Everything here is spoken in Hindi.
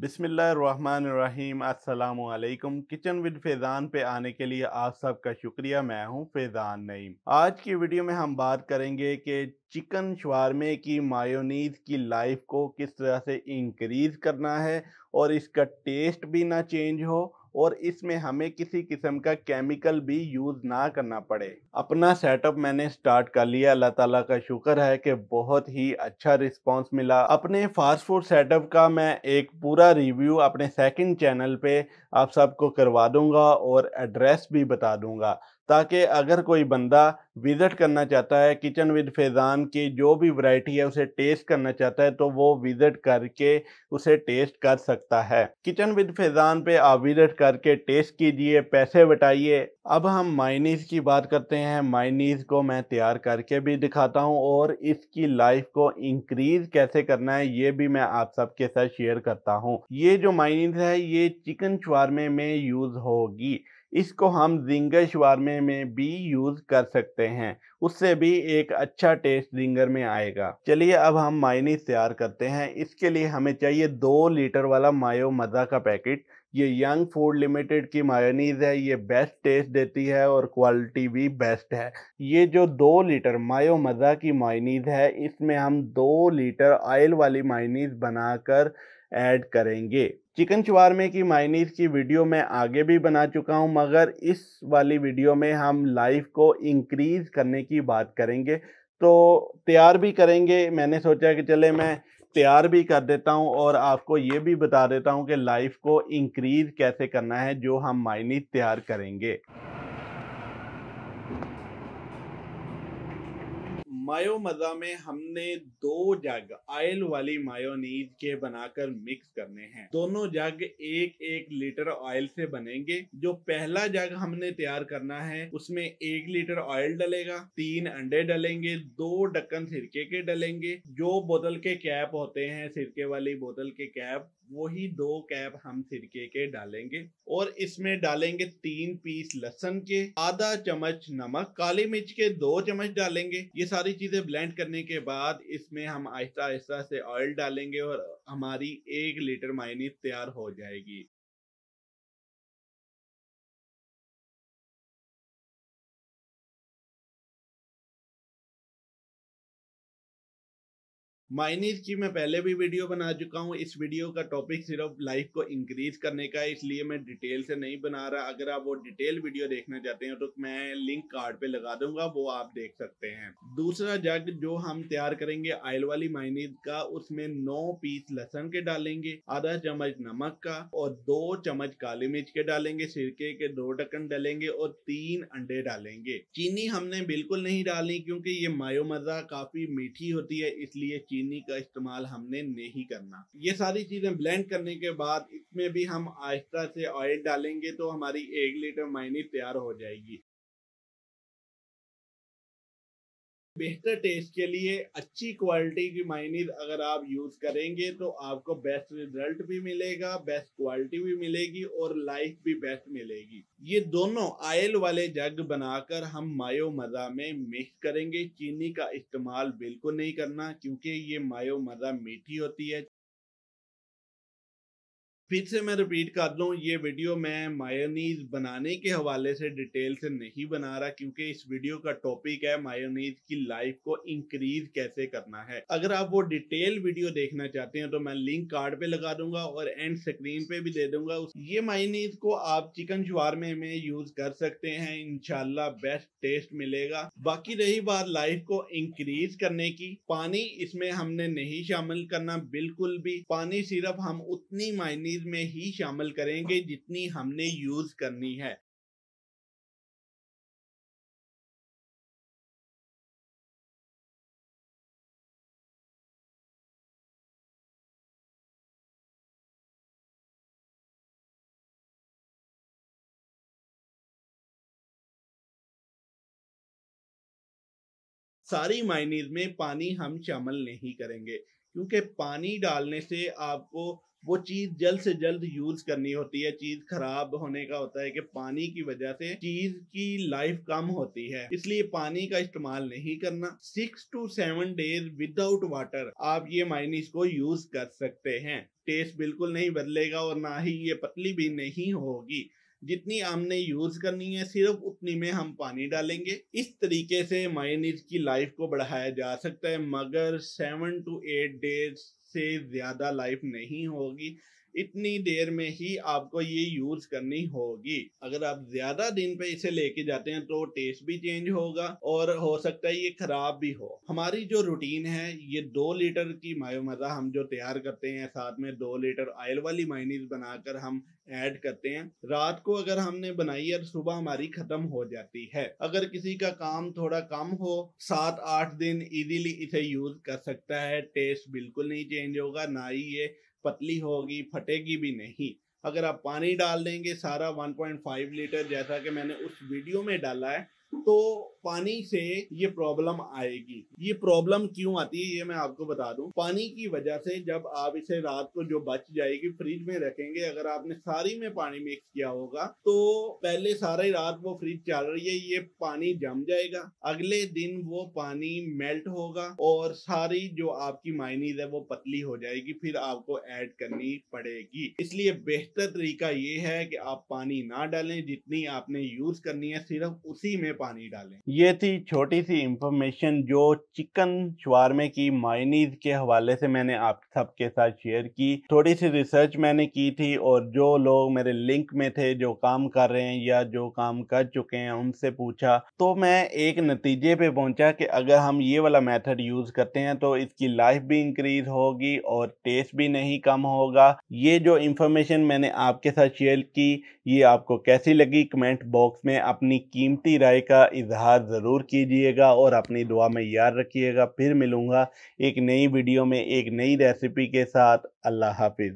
बिसमीम् अल्लाम किचन विद फैज़ान पे आने के लिए आप सबका शुक्रिया मैं हूँ फैज़ान नईम आज की वीडियो में हम बात करेंगे कि चिकन शवारमे की मायोनीज़ की लाइफ को किस तरह से इंक्रीज़ करना है और इसका टेस्ट भी ना चेंज हो और इसमें हमें किसी किस्म का केमिकल भी यूज़ ना करना पड़े अपना सेटअप मैंने स्टार्ट कर लिया अल्लाह ताला का शुक्र है कि बहुत ही अच्छा रिस्पांस मिला अपने फास्ट फूड सेटअप का मैं एक पूरा रिव्यू अपने सेकंड चैनल पे आप सबको करवा दूंगा और एड्रेस भी बता दूंगा ताकि अगर कोई बंदा विज़िट करना चाहता है किचन विद फैज़ान की जो भी वैरायटी है उसे टेस्ट करना चाहता है तो वो विज़िट करके उसे टेस्ट कर सकता है किचन विद फैज़ान पे आप विज़िट करके टेस्ट कीजिए पैसे बटाइए अब हम मायनीज़ की बात करते हैं मायनीज़ को मैं तैयार करके भी दिखाता हूँ और इसकी लाइफ को इंक्रीज़ कैसे करना है ये भी मैं आप सबके साथ शेयर करता हूँ ये जो मायनीज़ है ये चिकन शवारमे में यूज़ होगी इसको हम जिंगर शवारमे में भी यूज़ कर सकते हैं उससे भी एक अच्छा टेस्ट जिंगर में आएगा चलिए अब हम मायनीस तैयार करते हैं इसके लिए हमें चाहिए दो लीटर वाला मायो मज़ा का पैकेट ये यंग फूड लिमिटेड की मायोनीज है ये बेस्ट टेस्ट देती है और क्वालिटी भी बेस्ट है ये जो दो लीटर मायो मज़ा की मायनीज है इसमें हम दो लीटर ऑयल वाली मायनीज बनाकर ऐड करेंगे चिकन शवारमे की मायनीस की वीडियो मैं आगे भी बना चुका हूं मगर इस वाली वीडियो में हम लाइफ को इंक्रीज करने की बात करेंगे तो तैयार भी करेंगे मैंने सोचा कि चले मैं तैयार भी कर देता हूं और आपको ये भी बता देता हूं कि लाइफ को इंक्रीज कैसे करना है जो हम मायनीस तैयार करेंगे मायो मज़ा में हमने दो जग आयल वाली मायोनीज के बनाकर मिक्स करने हैं दोनों जग एक एक लीटर ऑयल से बनेंगे जो पहला जग हमने तैयार करना है उसमें एक लीटर ऑयल डलेगा तीन अंडे डलेंगे दो ढक्कन सिरके के डलेंगे जो बोतल के कैप होते हैं सिरके वाली बोतल के कैप वही दो कैप हम सिरके के डालेंगे और इसमें डालेंगे तीन पीस लहसन के आधा चम्मच नमक काली मिर्च के दो चम्मच डालेंगे ये सारी चीजें ब्लेंड करने के बाद इसमें हम आहिस्ता आहिस्ता से ऑयल डालेंगे और हमारी एक लीटर मायनीस तैयार हो जाएगी माइनीज की मैं पहले भी वीडियो बना चुका हूँ इस वीडियो का टॉपिक सिर्फ लाइफ को इंक्रीज करने का है इसलिए मैं डिटेल से नहीं बना रहा अगर आप वो डिटेल वीडियो देखना चाहते हैं तो मैं लिंक कार्ड पे लगा दूंगा वो आप देख सकते हैं दूसरा जग जो हम तैयार करेंगे आयल वाली माइनीज का उसमें नौ पीस लहसन के डालेंगे आधा चम्मच नमक का और दो चम्मच काली मिर्च के डालेंगे सिरके के दो टकन डालेंगे और तीन अंडे डालेंगे चीनी हमने बिल्कुल नहीं डाली क्योंकि ये मायो मजा काफी मीठी होती है इसलिए चीनी चीनी का इस्तेमाल हमने नहीं करना ये सारी चीज़ें ब्लेंड करने के बाद इसमें भी हम आहिस्ता से ऑयल डालेंगे तो हमारी एक लीटर मायनी तैयार हो जाएगी बेहतर टेस्ट के लिए अच्छी क्वालिटी की मायनीज अगर आप यूज करेंगे तो आपको बेस्ट रिजल्ट भी मिलेगा बेस्ट क्वालिटी भी मिलेगी और लाइफ भी बेस्ट मिलेगी ये दोनों आयल वाले जग बनाकर हम मायो मजा में मिक्स करेंगे चीनी का इस्तेमाल बिल्कुल नहीं करना क्योंकि ये मायो मजा मीठी होती है फिर से मैं रिपीट कर दूँ ये वीडियो मैं मायोनीज बनाने के हवाले से डिटेल से नहीं बना रहा क्योंकि इस वीडियो का टॉपिक है मायोनीज की लाइफ को इंक्रीज कैसे करना है अगर आप वो डिटेल वीडियो देखना चाहते हैं तो मैं लिंक कार्ड पे लगा दूंगा और एंड स्क्रीन पे भी दे दूंगा ये मायोनीज को आप चिकन शुआरमे में यूज कर सकते हैं इनशाला बेस्ट टेस्ट मिलेगा बाकी रही बात लाइफ को इंक्रीज करने की पानी इसमें हमने नहीं शामिल करना बिल्कुल भी पानी सिर्फ हम उतनी मायनीज चीज में ही शामिल करेंगे जितनी हमने यूज करनी है सारी मायनीज में पानी हम शामिल नहीं करेंगे क्योंकि पानी डालने से आपको वो चीज जल्द से जल्द यूज करनी होती है चीज खराब होने का होता है कि पानी की वजह से चीज की लाइफ कम होती है इसलिए पानी का इस्तेमाल नहीं करना six two seven days without water आप ये माइनिस को यूज कर सकते हैं टेस्ट बिल्कुल नहीं बदलेगा और ना ही ये पतली भी नहीं होगी जितनी हमने यूज करनी है सिर्फ उतनी में हम पानी डालेंगे इस तरीके से मायनीज की लाइफ को बढ़ाया जा सकता है मगर सेवन टू एट डेज से ज्यादा लाइफ नहीं होगी इतनी देर में ही आपको ये यूज करनी होगी अगर आप ज्यादा दिन पे इसे लेके जाते हैं तो टेस्ट भी चेंज होगा और हो सकता है ये खराब भी हो हमारी जो रूटीन है ये दो लीटर की मायो मजा हम जो तैयार करते हैं साथ में दो लीटर ऑयल वाली माइनीज बनाकर हम ऐड करते हैं रात को अगर हमने बनाई है सुबह हमारी खत्म हो जाती है अगर किसी का काम थोड़ा कम हो सात आठ दिन इजीली इसे यूज कर सकता है टेस्ट बिल्कुल नहीं चेंज होगा ना ही ये पतली होगी फटेगी भी नहीं अगर आप पानी डाल देंगे सारा 1.5 लीटर जैसा कि मैंने उस वीडियो में डाला है तो पानी से ये प्रॉब्लम आएगी ये प्रॉब्लम क्यों आती है ये मैं आपको बता दूं पानी की वजह से जब आप इसे रात को जो बच जाएगी फ्रिज में रखेंगे अगर आपने सारी में पानी मिक्स किया होगा तो पहले सारी रात वो फ्रिज चल रही है ये पानी जम जाएगा अगले दिन वो पानी मेल्ट होगा और सारी जो आपकी माइनीज है वो पतली हो जाएगी फिर आपको ऐड करनी पड़ेगी इसलिए बेहतर तरीका ये है कि आप पानी ना डालें जितनी आपने यूज करनी है सिर्फ उसी में पानी डालें ये थी छोटी सी इन्फॉर्मेशन जो चिकन शवारमे की मायनीज के हवाले से मैंने आप सबके साथ शेयर की थोड़ी सी रिसर्च मैंने की थी और जो लोग मेरे लिंक में थे जो काम कर रहे हैं या जो काम कर चुके हैं उनसे पूछा तो मैं एक नतीजे पे पहुंचा कि अगर हम ये वाला मेथड यूज़ करते हैं तो इसकी लाइफ भी इंक्रीज होगी और टेस्ट भी नहीं कम होगा ये जो इंफॉर्मेशन मैंने आपके साथ शेयर की ये आपको कैसी लगी कमेंट बॉक्स में अपनी कीमती राय का इजहार ज़रूर कीजिएगा और अपनी दुआ में याद रखिएगा फिर मिलूँगा एक नई वीडियो में एक नई रेसिपी के साथ अल्लाह हाफिज़